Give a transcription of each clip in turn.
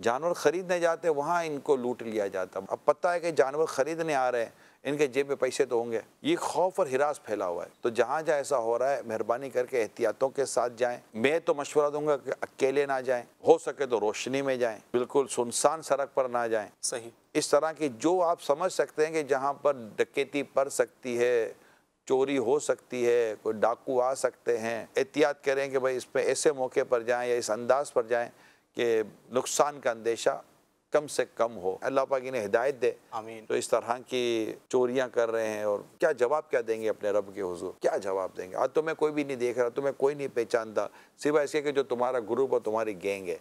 जानवर खरीदने जाते वहाँ इनको लूट लिया जाता अब पता है कि जानवर खरीदने आ रहे हैं इनके जेब में पैसे तो होंगे ये खौफ और हिरास फैला हुआ है तो जहाँ जहाँ ऐसा हो रहा है मेहरबानी करके एहतियातों के साथ जाएं मैं तो मशवरा दूंगा कि अकेले ना जाएं हो सके तो रोशनी में जाएं बिल्कुल सुनसान सड़क पर ना जाएं सही इस तरह की जो आप समझ सकते हैं कि जहाँ पर डकेती पड़ सकती है चोरी हो सकती है कोई डाकू आ सकते हैं एहतियात करें कि भाई इस पर ऐसे मौके पर जाएँ या इस अंदाज पर जाएँ कि नुकसान का अंदेशा कम से कम हो अल्लाह पाक इन्हें हिदायत दे आमीन तो इस तरह की चोरियां कर रहे हैं और क्या जवाब क्या देंगे अपने रब के हुजूर क्या जवाब देंगे आज तुम्हें तो कोई भी नहीं देख रहा तुम्हें कोई नहीं पहचानता सिवा इसके कि जो तुम्हारा ग्रुप और तुम्हारी गैंग है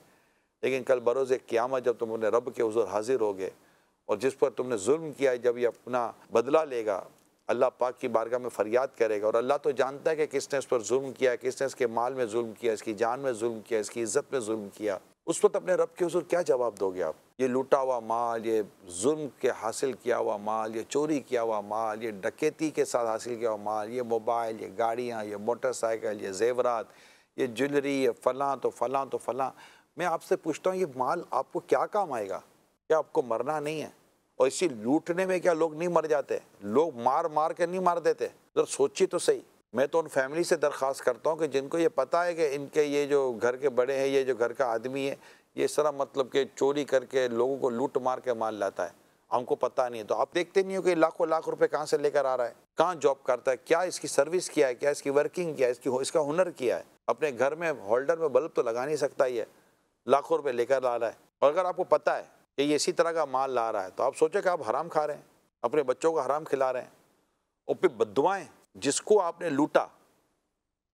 लेकिन कल बरोज़ क़्यामत जब तुम अपने रब के हुजूर हाजिर गए और जिस पर तुमने जुल्म किया है जब ये अपना बदला लेगा अल्लाह पाक की बारगाह में फ़रियाद करेगा और अल्लाह तो जानता है कि किसने इस पर जुल्म किया किसने इसके माल में जुल्म किया इसकी जान में जुल्म किया इसकी इज़्ज़त में जुल्म किया उस वक्त अपने रब के हजूर क्या जवाब दोगे आप ये लूटा हुआ माल ये जुल्म के हासिल किया हुआ माल ये चोरी किया हुआ माल ये डकैती के साथ हासिल किया हुआ माल ये मोबाइल ये गाड़ियाँ ये मोटरसाइकिल ये जेवरात ये ज्वेलरी ये फलां तो फलां तो फलां मैं आपसे पूछता हूँ ये माल आपको क्या काम आएगा क्या आपको मरना नहीं है और इसी लूटने में क्या लोग नहीं मर जाते लोग मार मार के नहीं मार देते जरा सोचिए तो सही मैं तो उन फैमिली से दरख्वास्त करता हूँ कि जिनको ये पता है कि इनके ये जो घर के बड़े हैं ये जो घर का आदमी है ये इस तरह मतलब कि चोरी करके लोगों को लूट मार के माल लाता है हमको पता नहीं है तो आप देखते नहीं हो कि लाखों लाख रुपए कहाँ से लेकर आ रहा है कहाँ जॉब करता है क्या इसकी सर्विस किया है क्या इसकी वर्किंग किया है इसकी इसका हुनर किया है अपने घर में होल्डर में बल्ब तो लगा नहीं सकता ये लाखों रुपये लेकर ला रहा है और अगर आपको पता है कि ये इसी तरह का माल ला रहा है तो आप सोचें कि आप हराम खा रहे हैं अपने बच्चों को हराम खिला रहे हैं और फिर बदुआएँ जिसको आपने लूटा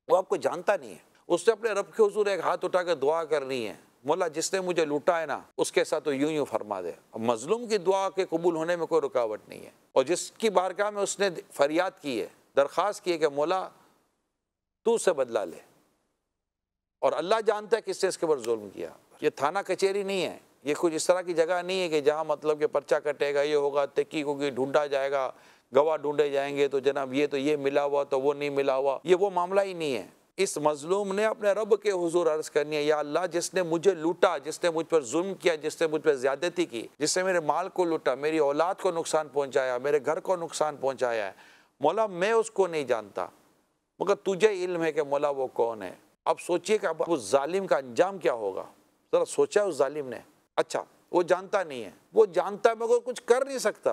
वो आपको जानता नहीं है उसने अपने रब के हजूर एक हाथ उठा कर दुआ करनी है मोला जिसने मुझे लूटा है ना उसके साथ तो यूं यूं फरमा दे मजलूम की दुआ के कबूल होने में कोई रुकावट नहीं है और जिसकी बारगाह में उसने फरियाद की है दरख्वास्त की है कि मोला तू से बदला ले और अल्लाह जानता है किसने इसके ऊपर जुल्म किया ये थाना कचहरी नहीं है ये कुछ इस तरह की जगह नहीं है कि जहाँ मतलब कि पर्चा कटेगा ये होगा तिक्की होगी ढूंढा जाएगा गवाह ढूंढे जाएंगे तो जनाब ये तो ये मिला हुआ तो वो नहीं मिला हुआ ये वो मामला ही नहीं है इस मजलूम ने अपने रब के हजूर अर्ज करनी है या अल्लाह जिसने मुझे लूटा जिसने मुझ पर जुल्म किया जिसने मुझ पर ज्यादती की जिसने मेरे माल को लूटा मेरी औलाद को नुकसान पहुंचाया मेरे घर को नुकसान पहुंचाया है मौला मैं उसको नहीं जानता मगर तुझे इल्म है कि मौला वो कौन है अब सोचिए कि अब उस जालिम का अंजाम क्या होगा ज़रा सोचा उस जालिम ने अच्छा वो जानता नहीं है वो जानता है मगर कुछ कर नहीं सकता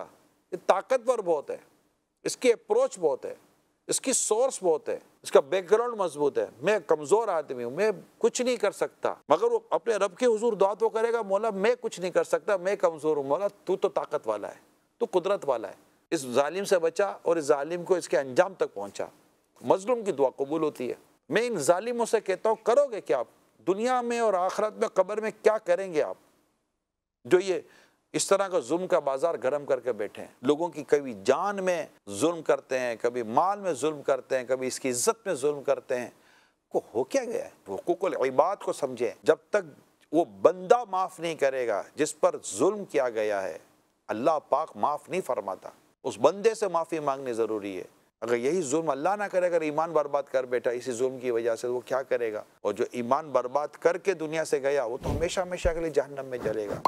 ये ताकतवर बहुत है इसकी अप्रोच बहुत है इसकी सोर्स बहुत है इसका बैकग्राउंड मजबूत है मैं कमज़ोर आदमी हूँ मैं कुछ नहीं कर सकता मगर वो अपने रब के हजूर दुआ तो करेगा मौला मैं कुछ नहीं कर सकता मैं कमज़ोर हूँ मौला तू तो ताकत वाला है तू कुदरत वाला है इस जालिम से बचा और इस जालिम को इसके अंजाम तक पहुँचा मजलूम की दुआ कबूल होती है मैं इन जालिमों से कहता हूँ करोगे क्या आप दुनिया में और आखरत में कबर में क्या करेंगे आप जो ये इस तरह का जुल्म का बाजार गर्म करके बैठे हैं लोगों की कभी जान में जुल्म करते हैं कभी माल में जुल्म करते हैं कभी इसकी इज्जत में जुल्म करते हैं को हो क्या गया है हकूकुल इबाद को समझें जब तक वो बंदा माफ़ नहीं करेगा जिस पर जुल्म किया गया है अल्लाह पाक माफ़ नहीं फरमाता उस बंदे से माफ़ी मांगनी ज़रूरी है अगर यही जुल्म अल्लाह ना करे अगर ईमान बर्बाद कर बैठा इसी जुल्म की वजह से वो क्या करेगा और जो ईमान बर्बाद करके दुनिया से गया वो तो हमेशा हमेशा के लिए जहन्नम में जलेगा